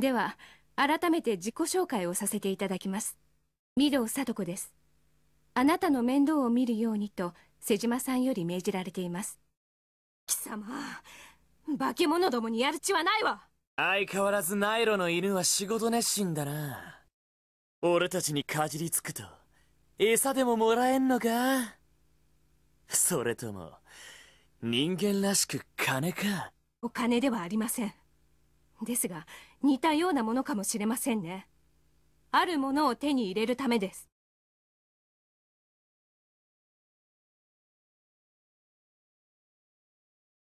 では改めて自己紹介をさせていただきます御堂聡子ですあなたの面倒を見るようにと瀬島さんより命じられています貴様化け物どもにやる気はないわ相変わらずナイロの犬は仕事熱心だな俺たちにかじりつくと餌でももらえんのかそれとも人間らしく金かお金ではありませんですが似たようなものかもしれませんねあるものを手に入れるためです